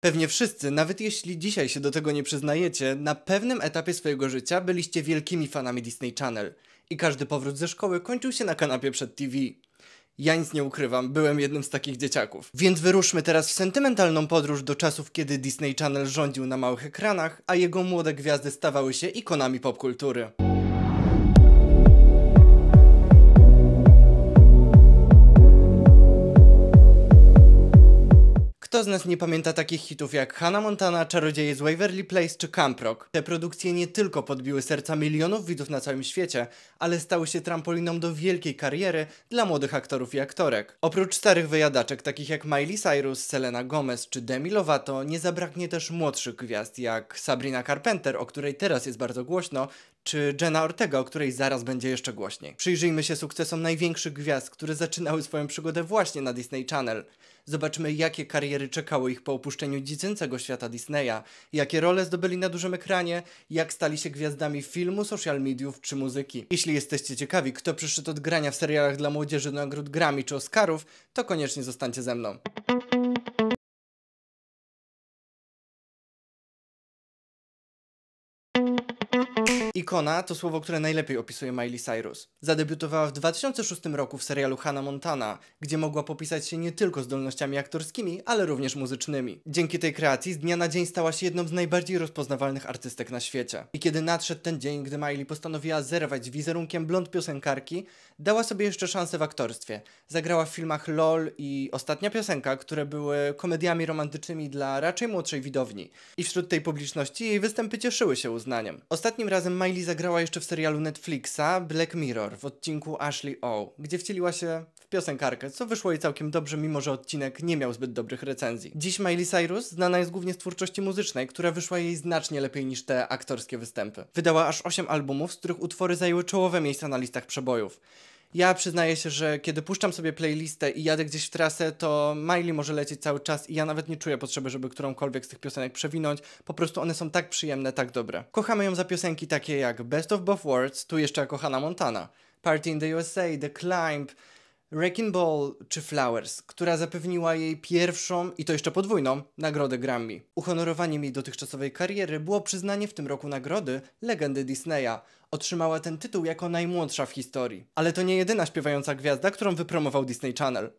Pewnie wszyscy, nawet jeśli dzisiaj się do tego nie przyznajecie, na pewnym etapie swojego życia byliście wielkimi fanami Disney Channel i każdy powrót ze szkoły kończył się na kanapie przed TV. Ja nic nie ukrywam, byłem jednym z takich dzieciaków. Więc wyruszmy teraz w sentymentalną podróż do czasów, kiedy Disney Channel rządził na małych ekranach, a jego młode gwiazdy stawały się ikonami popkultury. Kto z nas nie pamięta takich hitów jak Hannah Montana, Czarodzieje z Waverly Place czy Camp Rock? Te produkcje nie tylko podbiły serca milionów widzów na całym świecie, ale stały się trampoliną do wielkiej kariery dla młodych aktorów i aktorek. Oprócz starych wyjadaczek takich jak Miley Cyrus, Selena Gomez czy Demi Lovato, nie zabraknie też młodszych gwiazd jak Sabrina Carpenter, o której teraz jest bardzo głośno, czy Jenna Ortega, o której zaraz będzie jeszcze głośniej. Przyjrzyjmy się sukcesom największych gwiazd, które zaczynały swoją przygodę właśnie na Disney Channel. Zobaczmy, jakie kariery czekało ich po opuszczeniu dziecięcego świata Disneya, jakie role zdobyli na dużym ekranie, jak stali się gwiazdami filmu, social mediów czy muzyki. Jeśli jesteście ciekawi, kto przyszedł od grania w serialach dla młodzieży do nagród Grammy czy Oscarów, to koniecznie zostańcie ze mną. Ikona to słowo, które najlepiej opisuje Miley Cyrus. Zadebiutowała w 2006 roku w serialu Hannah Montana, gdzie mogła popisać się nie tylko zdolnościami aktorskimi, ale również muzycznymi. Dzięki tej kreacji z dnia na dzień stała się jedną z najbardziej rozpoznawalnych artystek na świecie. I kiedy nadszedł ten dzień, gdy Miley postanowiła zerwać wizerunkiem blond piosenkarki, dała sobie jeszcze szansę w aktorstwie. Zagrała w filmach LOL i Ostatnia Piosenka, które były komediami romantycznymi dla raczej młodszej widowni. I wśród tej publiczności jej występy cieszyły się uznaniem. Ostatnim razem Miley Miley zagrała jeszcze w serialu Netflixa Black Mirror w odcinku Ashley O, gdzie wcieliła się w piosenkarkę, co wyszło jej całkiem dobrze, mimo że odcinek nie miał zbyt dobrych recenzji. Dziś Miley Cyrus znana jest głównie z twórczości muzycznej, która wyszła jej znacznie lepiej niż te aktorskie występy. Wydała aż 8 albumów, z których utwory zajęły czołowe miejsca na listach przebojów. Ja przyznaję się, że kiedy puszczam sobie playlistę i jadę gdzieś w trasę, to Miley może lecieć cały czas i ja nawet nie czuję potrzeby, żeby którąkolwiek z tych piosenek przewinąć. Po prostu one są tak przyjemne, tak dobre. Kochamy ją za piosenki takie jak Best of Both Worlds, tu jeszcze kochana Montana, Party in the USA, The Climb, Wrecking Ball czy Flowers, która zapewniła jej pierwszą, i to jeszcze podwójną, nagrodę Grammy. Uhonorowaniem jej dotychczasowej kariery było przyznanie w tym roku nagrody legendy Disneya. Otrzymała ten tytuł jako najmłodsza w historii. Ale to nie jedyna śpiewająca gwiazda, którą wypromował Disney Channel.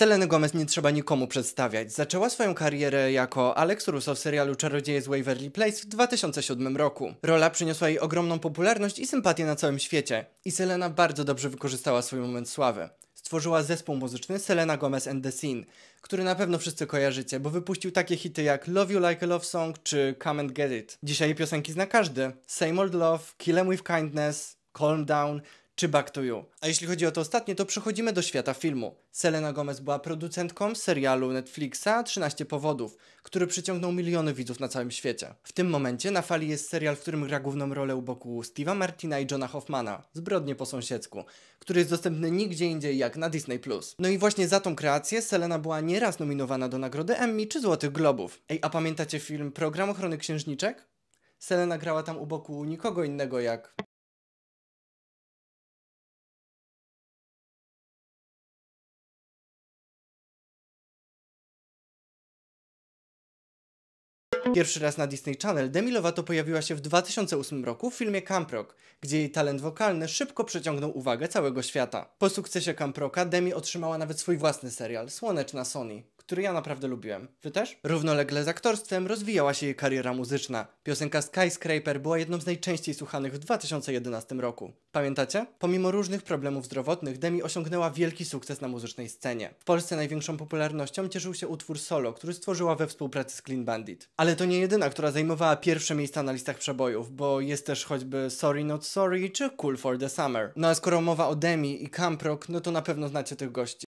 Selena Gomez nie trzeba nikomu przedstawiać. Zaczęła swoją karierę jako Alex Russo w serialu Czarodzieje z Waverly Place w 2007 roku. Rola przyniosła jej ogromną popularność i sympatię na całym świecie i Selena bardzo dobrze wykorzystała swój moment sławy. Stworzyła zespół muzyczny Selena Gomez and the Scene, który na pewno wszyscy kojarzycie, bo wypuścił takie hity jak Love You Like a Love Song czy Come and Get It. Dzisiaj piosenki zna każdy. Same Old Love, Kill Em With Kindness, Calm Down – czy Back to You. A jeśli chodzi o to ostatnie, to przechodzimy do świata filmu. Selena Gomez była producentką serialu Netflixa 13 powodów, który przyciągnął miliony widzów na całym świecie. W tym momencie na fali jest serial, w którym gra główną rolę u boku Steve'a Martina i Johna Hoffmana, Zbrodnie po sąsiedzku, który jest dostępny nigdzie indziej jak na Disney+. No i właśnie za tą kreację Selena była nieraz nominowana do nagrody Emmy czy Złotych Globów. Ej, a pamiętacie film Program Ochrony Księżniczek? Selena grała tam u boku nikogo innego jak Pierwszy raz na Disney Channel Demi Lovato pojawiła się w 2008 roku w filmie Camp Rock, gdzie jej talent wokalny szybko przyciągnął uwagę całego świata. Po sukcesie Camp Rocka Demi otrzymała nawet swój własny serial, Słoneczna Sony, który ja naprawdę lubiłem. Wy też? Równolegle z aktorstwem rozwijała się jej kariera muzyczna. Piosenka Skyscraper była jedną z najczęściej słuchanych w 2011 roku. Pamiętacie? Pomimo różnych problemów zdrowotnych, Demi osiągnęła wielki sukces na muzycznej scenie. W Polsce największą popularnością cieszył się utwór solo, który stworzyła we współpracy z Clean Bandit. Ale to nie jedyna, która zajmowała pierwsze miejsca na listach przebojów, bo jest też choćby Sorry Not Sorry czy Cool for the Summer. No a skoro mowa o Demi i Rock, no to na pewno znacie tych gości.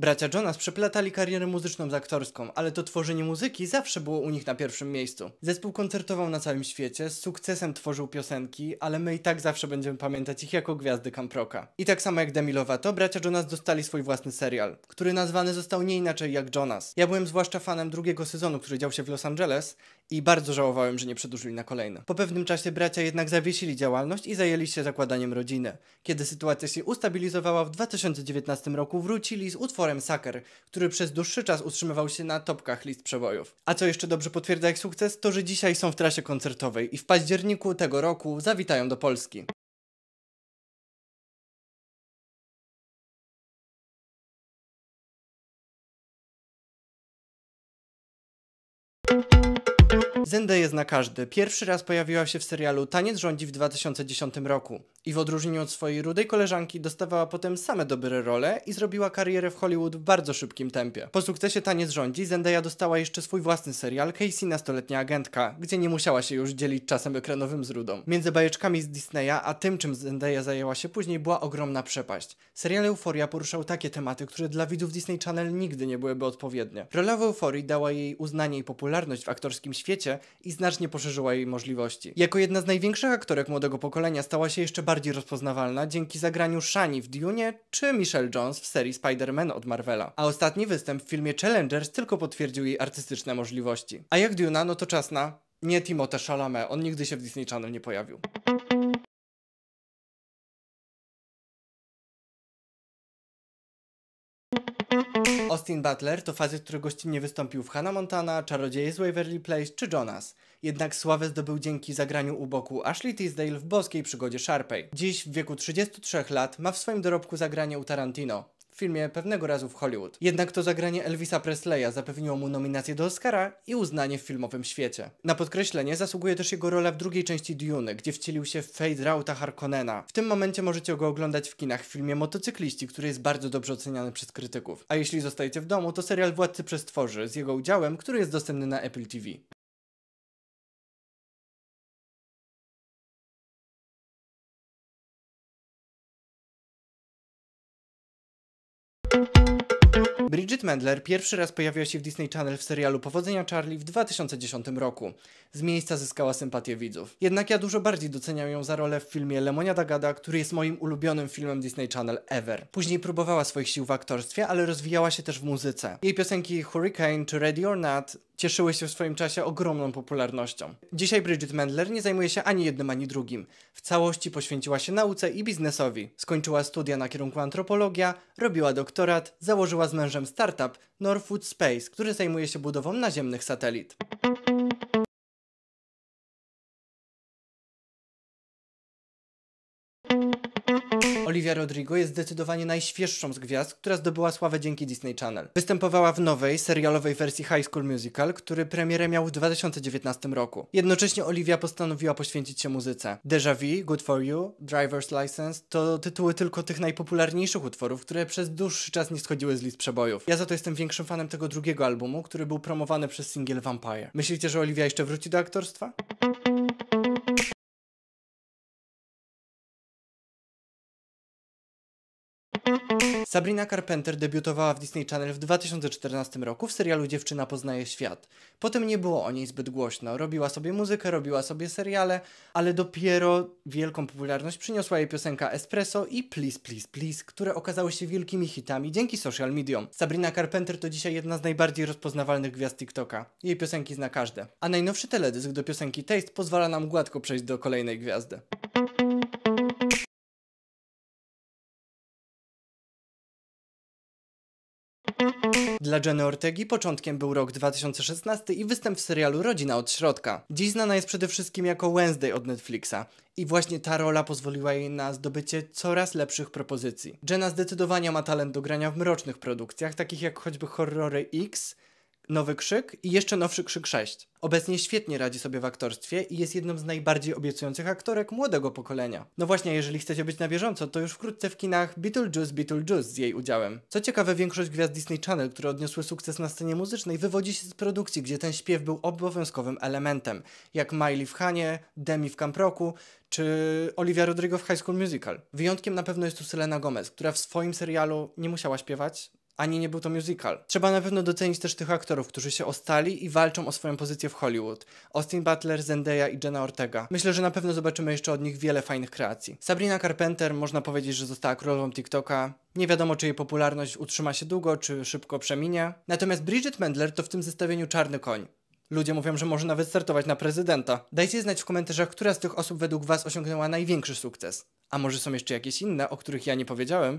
Bracia Jonas przeplatali karierę muzyczną z aktorską, ale to tworzenie muzyki zawsze było u nich na pierwszym miejscu. Zespół koncertował na całym świecie, z sukcesem tworzył piosenki, ale my i tak zawsze będziemy pamiętać ich jako gwiazdy rocka. I tak samo jak Demi Lovato, bracia Jonas dostali swój własny serial, który nazwany został nie inaczej jak Jonas. Ja byłem zwłaszcza fanem drugiego sezonu, który dział się w Los Angeles i bardzo żałowałem, że nie przedłużyli na kolejne. Po pewnym czasie bracia jednak zawiesili działalność i zajęli się zakładaniem rodziny. Kiedy sytuacja się ustabilizowała, w 2019 roku wrócili z utworem Saker, który przez dłuższy czas utrzymywał się na topkach list przebojów. A co jeszcze dobrze potwierdza ich sukces, to że dzisiaj są w trasie koncertowej i w październiku tego roku zawitają do Polski. thank Zendę jest na każdy. Pierwszy raz pojawiła się w serialu Taniec rządzi w 2010 roku i w odróżnieniu od swojej rudej koleżanki dostawała potem same dobre role i zrobiła karierę w Hollywood w bardzo szybkim tempie. Po sukcesie Taniec rządzi Zendaya dostała jeszcze swój własny serial Casey nastoletnia agentka, gdzie nie musiała się już dzielić czasem ekranowym z rudą. Między bajeczkami z Disneya a tym czym Zendaya zajęła się później była ogromna przepaść. Serial Euforia poruszał takie tematy, które dla widzów Disney Channel nigdy nie byłyby odpowiednie. Rola w Euforii dała jej uznanie i popularność w aktorskim świecie, świecie i znacznie poszerzyła jej możliwości. Jako jedna z największych aktorek młodego pokolenia stała się jeszcze bardziej rozpoznawalna dzięki zagraniu Shani w Dune czy Michelle Jones w serii Spider-Man od Marvela. A ostatni występ w filmie Challengers tylko potwierdził jej artystyczne możliwości. A jak Duna, no to czas na... Nie Timothy Chalamet, on nigdy się w Disney Channel nie pojawił. Austin Butler to facet, który gościnnie wystąpił w Hannah Montana, Czarodzieje z Waverly Place czy Jonas. Jednak sławę zdobył dzięki zagraniu u boku Ashley Tisdale w boskiej przygodzie Sharpay. Dziś w wieku 33 lat ma w swoim dorobku zagranie u Tarantino, w filmie Pewnego razu w Hollywood. Jednak to zagranie Elvisa Presleya zapewniło mu nominację do Oscara i uznanie w filmowym świecie. Na podkreślenie zasługuje też jego rola w drugiej części Dune, gdzie wcielił się w Fade Rauta Harkonnena. W tym momencie możecie go oglądać w kinach w filmie Motocykliści, który jest bardzo dobrze oceniany przez krytyków. A jeśli zostajecie w domu, to serial Władcy Przestworzy z jego udziałem, który jest dostępny na Apple TV. Bridget Mendler pierwszy raz pojawiła się w Disney Channel w serialu Powodzenia Charlie w 2010 roku. Z miejsca zyskała sympatię widzów. Jednak ja dużo bardziej doceniam ją za rolę w filmie Lemonia Dagada, który jest moim ulubionym filmem Disney Channel ever. Później próbowała swoich sił w aktorstwie, ale rozwijała się też w muzyce. Jej piosenki Hurricane czy Ready or Not cieszyły się w swoim czasie ogromną popularnością. Dzisiaj Bridget Mendler nie zajmuje się ani jednym, ani drugim. W całości poświęciła się nauce i biznesowi. Skończyła studia na kierunku antropologia, robiła doktorat, założyła z mężem startup Northwood Space, który zajmuje się budową naziemnych satelit. Olivia Rodrigo jest zdecydowanie najświeższą z gwiazd, która zdobyła sławę dzięki Disney Channel. Występowała w nowej, serialowej wersji High School Musical, który premierę miał w 2019 roku. Jednocześnie Olivia postanowiła poświęcić się muzyce. Deja Vu, Good For You, Driver's License to tytuły tylko tych najpopularniejszych utworów, które przez dłuższy czas nie schodziły z list przebojów. Ja za to jestem większym fanem tego drugiego albumu, który był promowany przez singiel Vampire. Myślicie, że Olivia jeszcze wróci do aktorstwa? Sabrina Carpenter debiutowała w Disney Channel w 2014 roku w serialu Dziewczyna poznaje świat. Potem nie było o niej zbyt głośno. Robiła sobie muzykę, robiła sobie seriale, ale dopiero wielką popularność przyniosła jej piosenka Espresso i Please Please Please, które okazały się wielkimi hitami dzięki social mediom. Sabrina Carpenter to dzisiaj jedna z najbardziej rozpoznawalnych gwiazd TikToka. Jej piosenki zna każde. A najnowszy teledysk do piosenki Taste pozwala nam gładko przejść do kolejnej gwiazdy. Dla Jenny Ortegi początkiem był rok 2016 i występ w serialu Rodzina od środka. Dziś znana jest przede wszystkim jako Wednesday od Netflixa. I właśnie ta rola pozwoliła jej na zdobycie coraz lepszych propozycji. Jenna zdecydowanie ma talent do grania w mrocznych produkcjach, takich jak choćby horrory X, Nowy Krzyk i jeszcze Nowszy Krzyk 6. Obecnie świetnie radzi sobie w aktorstwie i jest jedną z najbardziej obiecujących aktorek młodego pokolenia. No właśnie, jeżeli chcecie być na bieżąco, to już wkrótce w kinach Beetlejuice Beetlejuice z jej udziałem. Co ciekawe, większość gwiazd Disney Channel, które odniosły sukces na scenie muzycznej, wywodzi się z produkcji, gdzie ten śpiew był obowiązkowym elementem, jak Miley w Hanie, Demi w Camp Rocku, czy Olivia Rodrigo w High School Musical. Wyjątkiem na pewno jest tu Selena Gomez, która w swoim serialu nie musiała śpiewać, ani nie był to musical. Trzeba na pewno docenić też tych aktorów, którzy się ostali i walczą o swoją pozycję w Hollywood. Austin Butler, Zendaya i Jenna Ortega. Myślę, że na pewno zobaczymy jeszcze od nich wiele fajnych kreacji. Sabrina Carpenter można powiedzieć, że została królową TikToka. Nie wiadomo, czy jej popularność utrzyma się długo, czy szybko przeminie. Natomiast Bridget Mendler to w tym zestawieniu czarny koń. Ludzie mówią, że może nawet startować na prezydenta. Dajcie znać w komentarzach, która z tych osób według Was osiągnęła największy sukces. A może są jeszcze jakieś inne, o których ja nie powiedziałem?